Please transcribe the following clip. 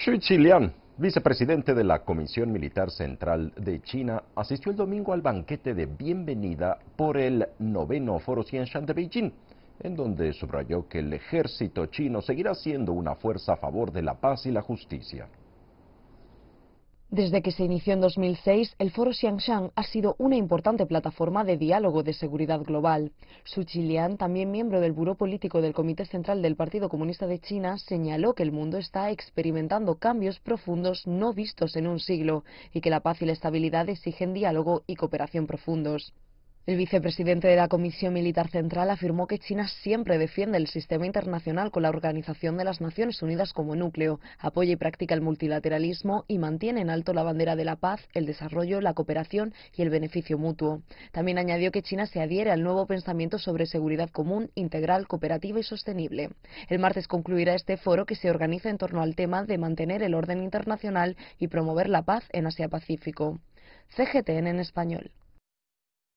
Xu Qilian, vicepresidente de la Comisión Militar Central de China, asistió el domingo al banquete de bienvenida por el noveno Foro Xianshan de Beijing, en donde subrayó que el ejército chino seguirá siendo una fuerza a favor de la paz y la justicia. Desde que se inició en 2006, el Foro Xiangshan ha sido una importante plataforma de diálogo de seguridad global. Su Chilian, también miembro del Buró Político del Comité Central del Partido Comunista de China, señaló que el mundo está experimentando cambios profundos no vistos en un siglo y que la paz y la estabilidad exigen diálogo y cooperación profundos. El vicepresidente de la Comisión Militar Central afirmó que China siempre defiende el sistema internacional con la Organización de las Naciones Unidas como núcleo, apoya y practica el multilateralismo y mantiene en alto la bandera de la paz, el desarrollo, la cooperación y el beneficio mutuo. También añadió que China se adhiere al nuevo pensamiento sobre seguridad común, integral, cooperativa y sostenible. El martes concluirá este foro que se organiza en torno al tema de mantener el orden internacional y promover la paz en Asia-Pacífico. CGTN en español.